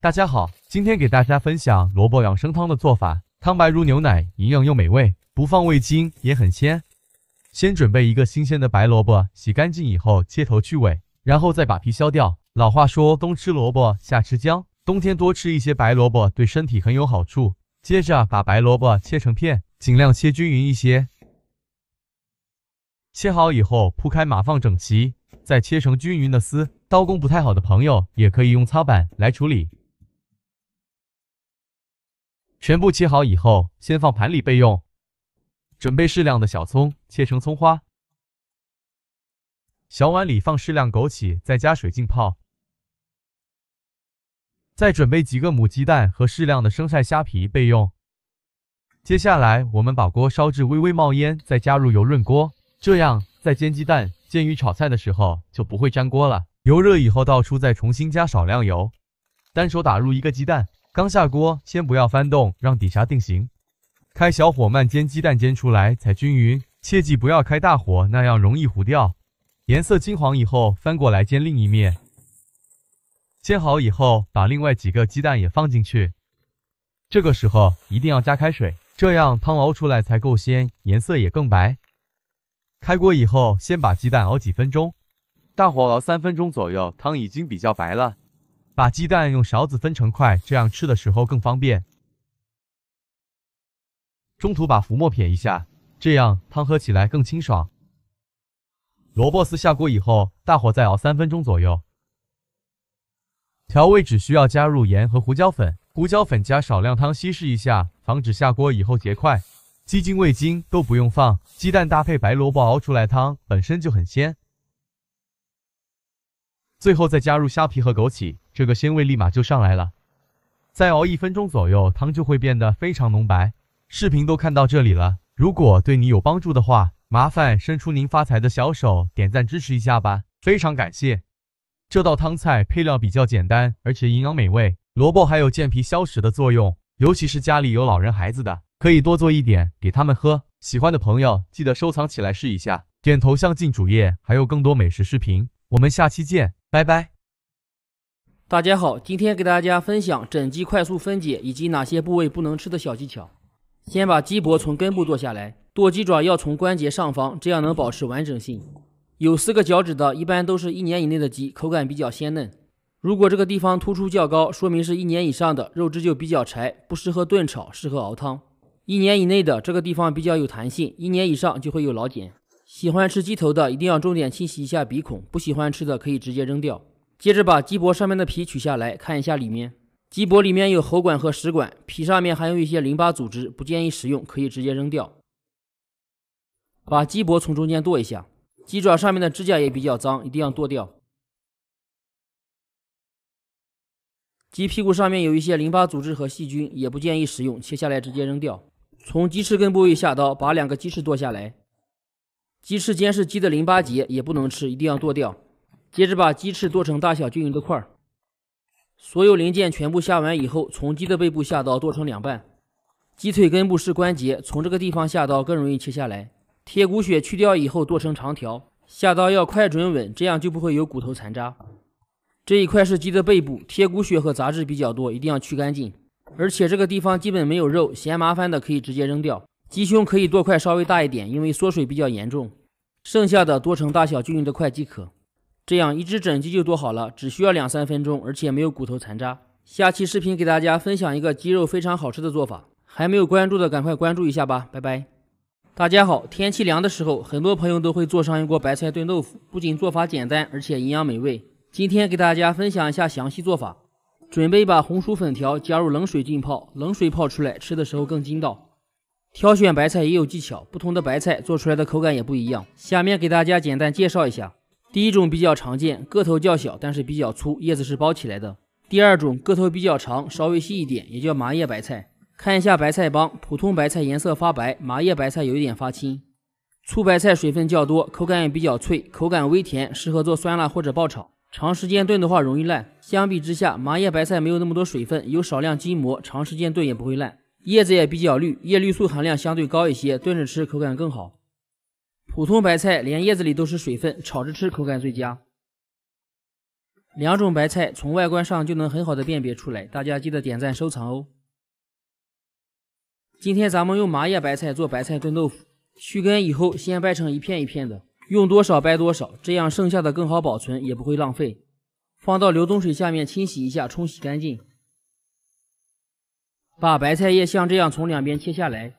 大家好，今天给大家分享萝卜养生汤的做法，汤白如牛奶，营养又美味，不放味精也很鲜。先准备一个新鲜的白萝卜，洗干净以后切头去尾，然后再把皮削掉。老话说冬吃萝卜夏吃姜，冬天多吃一些白萝卜对身体很有好处。接着把白萝卜切成片，尽量切均匀一些。切好以后铺开码放整齐，再切成均匀的丝。刀工不太好的朋友也可以用擦板来处理。全部切好以后，先放盘里备用。准备适量的小葱，切成葱花。小碗里放适量枸杞，再加水浸泡。再准备几个母鸡蛋和适量的生晒虾皮备用。接下来，我们把锅烧至微微冒烟，再加入油润锅，这样在煎鸡蛋、煎鱼、炒菜的时候就不会粘锅了。油热以后，倒出再重新加少量油，单手打入一个鸡蛋。刚下锅，先不要翻动，让底下定型。开小火慢煎，鸡蛋煎出来才均匀。切记不要开大火，那样容易糊掉。颜色金黄以后，翻过来煎另一面。煎好以后，把另外几个鸡蛋也放进去。这个时候一定要加开水，这样汤熬出来才够鲜，颜色也更白。开锅以后，先把鸡蛋熬几分钟，大火熬三分钟左右，汤已经比较白了。把鸡蛋用勺子分成块，这样吃的时候更方便。中途把浮沫撇一下，这样汤喝起来更清爽。萝卜丝下锅以后，大火再熬三分钟左右。调味只需要加入盐和胡椒粉，胡椒粉加少量汤稀释一下，防止下锅以后结块。鸡精、味精都不用放，鸡蛋搭配白萝卜熬出来汤本身就很鲜。最后再加入虾皮和枸杞。这个鲜味立马就上来了，再熬一分钟左右，汤就会变得非常浓白。视频都看到这里了，如果对你有帮助的话，麻烦伸出您发财的小手点赞支持一下吧，非常感谢。这道汤菜配料比较简单，而且营养美味。萝卜还有健脾消食的作用，尤其是家里有老人孩子的，可以多做一点给他们喝。喜欢的朋友记得收藏起来试一下，点头像进主页还有更多美食视频。我们下期见，拜拜。大家好，今天给大家分享整鸡快速分解以及哪些部位不能吃的小技巧。先把鸡脖从根部剁下来，剁鸡爪要从关节上方，这样能保持完整性。有四个脚趾的，一般都是一年以内的鸡，口感比较鲜嫩。如果这个地方突出较高，说明是一年以上的，肉质就比较柴，不适合炖炒，适合熬汤。一年以内的这个地方比较有弹性，一年以上就会有老茧。喜欢吃鸡头的，一定要重点清洗一下鼻孔，不喜欢吃的可以直接扔掉。接着把鸡脖上面的皮取下来，看一下里面。鸡脖里面有喉管和食管，皮上面还有一些淋巴组织，不建议食用，可以直接扔掉。把鸡脖从中间剁一下。鸡爪上面的指甲也比较脏，一定要剁掉。鸡屁股上面有一些淋巴组织和细菌，也不建议食用，切下来直接扔掉。从鸡翅根部位下刀，把两个鸡翅剁下来。鸡翅尖是鸡的淋巴结，也不能吃，一定要剁掉。接着把鸡翅剁成大小均匀的块儿。所有零件全部下完以后，从鸡的背部下刀剁成两半。鸡腿根部是关节，从这个地方下刀更容易切下来。铁骨血去掉以后剁成长条，下刀要快准稳，这样就不会有骨头残渣。这一块是鸡的背部，铁骨血和杂质比较多，一定要去干净。而且这个地方基本没有肉，嫌麻烦的可以直接扔掉。鸡胸可以剁块稍微大一点，因为缩水比较严重。剩下的剁成大小均匀的块即可。这样一只整鸡就剁好了，只需要两三分钟，而且没有骨头残渣。下期视频给大家分享一个鸡肉非常好吃的做法，还没有关注的赶快关注一下吧，拜拜。大家好，天气凉的时候，很多朋友都会做上一锅白菜炖豆腐，不仅做法简单，而且营养美味。今天给大家分享一下详细做法，准备把红薯粉条加入冷水浸泡，冷水泡出来吃的时候更筋道。挑选白菜也有技巧，不同的白菜做出来的口感也不一样，下面给大家简单介绍一下。第一种比较常见，个头较小，但是比较粗，叶子是包起来的。第二种个头比较长，稍微细一点，也叫麻叶白菜。看一下白菜帮，普通白菜颜色发白，麻叶白菜有一点发青。粗白菜水分较多，口感也比较脆，口感微甜，适合做酸辣或者爆炒。长时间炖的话容易烂。相比之下，麻叶白菜没有那么多水分，有少量筋膜，长时间炖也不会烂，叶子也比较绿，叶绿素含量相对高一些，炖着吃口感更好。普通白菜连叶子里都是水分，炒着吃口感最佳。两种白菜从外观上就能很好的辨别出来，大家记得点赞收藏哦。今天咱们用麻叶白菜做白菜炖豆腐，去根以后先掰成一片一片的，用多少掰多少，这样剩下的更好保存，也不会浪费。放到流动水下面清洗一下，冲洗干净。把白菜叶像这样从两边切下来。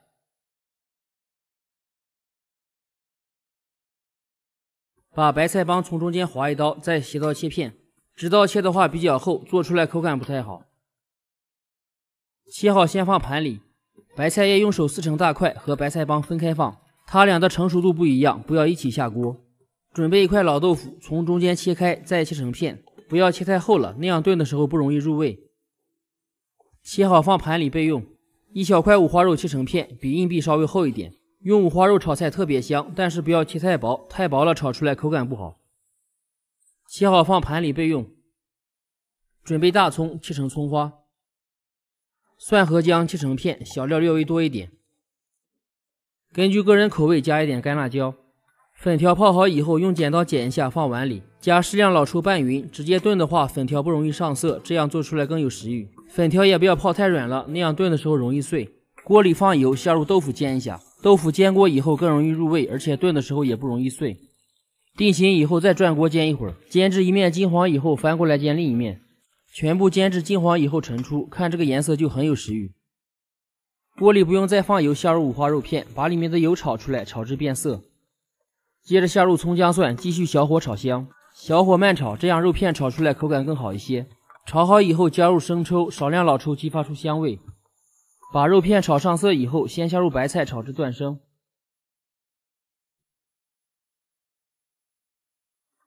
把白菜帮从中间划一刀，再斜刀切片。直刀切的话比较厚，做出来口感不太好。切好先放盘里。白菜叶用手撕成大块，和白菜帮分开放。它俩的成熟度不一样，不要一起下锅。准备一块老豆腐，从中间切开，再切成片，不要切太厚了，那样炖的时候不容易入味。切好放盘里备用。一小块五花肉切成片，比硬币稍微厚一点。用五花肉炒菜特别香，但是不要切太薄，太薄了炒出来口感不好。切好放盘里备用。准备大葱切成葱花，蒜和姜切成片，小料略微多一点。根据个人口味加一点干辣椒。粉条泡好以后用剪刀剪一下放碗里，加适量老抽拌匀。直接炖的话粉条不容易上色，这样做出来更有食欲。粉条也不要泡太软了，那样炖的时候容易碎。锅里放油，下入豆腐煎一下。豆腐煎锅以后更容易入味，而且炖的时候也不容易碎。定型以后再转锅煎一会儿，煎至一面金黄以后翻过来煎另一面，全部煎至金黄以后盛出，看这个颜色就很有食欲。锅里不用再放油，下入五花肉片，把里面的油炒出来，炒至变色。接着下入葱姜蒜，继续小火炒香，小火慢炒，这样肉片炒出来口感更好一些。炒好以后加入生抽、少量老抽，激发出香味。把肉片炒上色以后，先下入白菜炒至断生。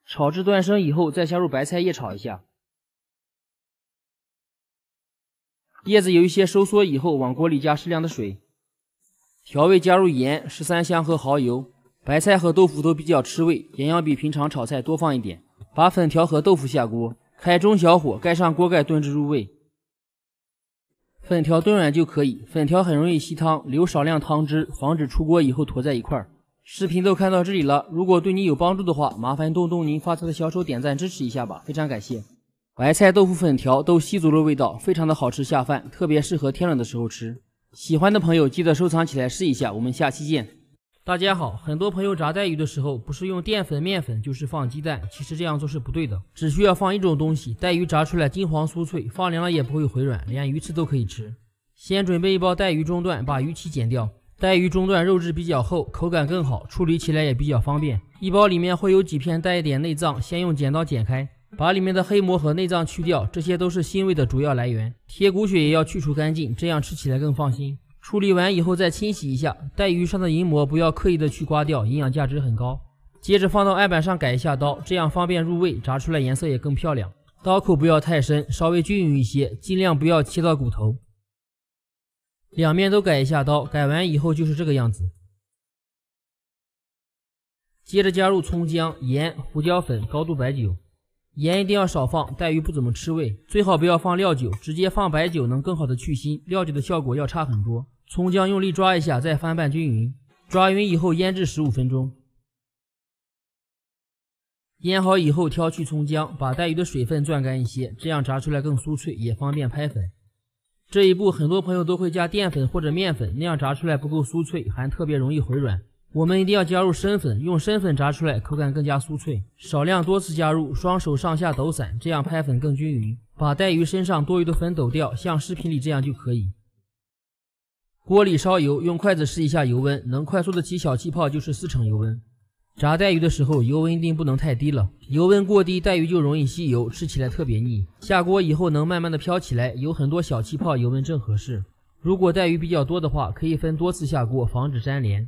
炒至断生以后，再下入白菜叶炒一下。叶子有一些收缩以后，往锅里加适量的水，调味加入盐、十三香和蚝油。白菜和豆腐都比较吃味，盐要比平常炒菜多放一点。把粉条和豆腐下锅，开中小火，盖上锅盖炖至入味。粉条炖软就可以，粉条很容易吸汤，留少量汤汁，防止出锅以后坨在一块儿。视频都看到这里了，如果对你有帮助的话，麻烦动动您发财的小手点赞支持一下吧，非常感谢。白菜、豆腐、粉条都吸足了味道，非常的好吃下饭，特别适合天冷的时候吃。喜欢的朋友记得收藏起来试一下，我们下期见。大家好，很多朋友炸带鱼的时候，不是用淀粉、面粉，就是放鸡蛋，其实这样做是不对的。只需要放一种东西，带鱼炸出来金黄酥脆，放凉了也不会回软，连鱼刺都可以吃。先准备一包带鱼中段，把鱼鳍剪掉。带鱼中段肉质比较厚，口感更好，处理起来也比较方便。一包里面会有几片带一点内脏，先用剪刀剪开，把里面的黑膜和内脏去掉，这些都是腥味的主要来源。铁骨血也要去除干净，这样吃起来更放心。处理完以后再清洗一下，带鱼上的银膜不要刻意的去刮掉，营养价值很高。接着放到案板上改一下刀，这样方便入味，炸出来颜色也更漂亮。刀口不要太深，稍微均匀一些，尽量不要切到骨头。两面都改一下刀，改完以后就是这个样子。接着加入葱姜、盐、胡椒粉、高度白酒。盐一定要少放，带鱼不怎么吃味，最好不要放料酒，直接放白酒能更好的去腥，料酒的效果要差很多。葱姜用力抓一下，再翻拌均匀，抓匀以后腌制十五分钟。腌好以后挑去葱姜，把带鱼的水分攥干一些，这样炸出来更酥脆，也方便拍粉。这一步很多朋友都会加淀粉或者面粉，那样炸出来不够酥脆，还特别容易回软。我们一定要加入生粉，用生粉炸出来口感更加酥脆。少量多次加入，双手上下抖散，这样拍粉更均匀。把带鱼身上多余的粉抖掉，像视频里这样就可以。锅里烧油，用筷子试一下油温，能快速的起小气泡就是四成油温。炸带鱼的时候，油温一定不能太低了，油温过低，带鱼就容易吸油，吃起来特别腻。下锅以后能慢慢的飘起来，有很多小气泡，油温正合适。如果带鱼比较多的话，可以分多次下锅，防止粘连。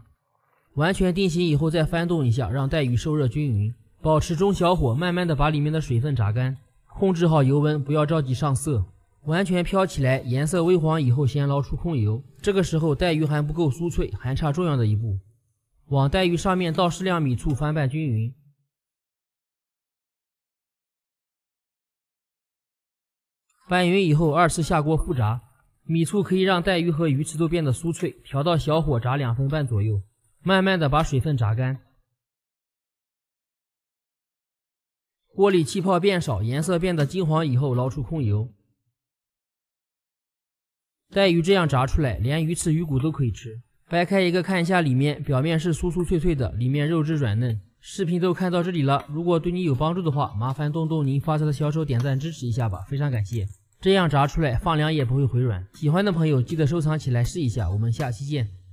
完全定型以后再翻动一下，让带鱼受热均匀。保持中小火，慢慢的把里面的水分炸干。控制好油温，不要着急上色。完全飘起来，颜色微黄以后，先捞出控油。这个时候带鱼还不够酥脆，还差重要的一步。往带鱼上面倒适量米醋，翻拌均匀。拌匀以后二次下锅复炸。米醋可以让带鱼和鱼刺都变得酥脆。调到小火炸两分半左右。慢慢的把水分炸干，锅里气泡变少，颜色变得金黄以后，捞出控油。带鱼这样炸出来，连鱼刺鱼骨都可以吃。掰开一个看一下，里面表面是酥酥脆脆的，里面肉质软嫩。视频都看到这里了，如果对你有帮助的话，麻烦动动您发财的小手点赞支持一下吧，非常感谢。这样炸出来放凉也不会回软，喜欢的朋友记得收藏起来试一下，我们下期见。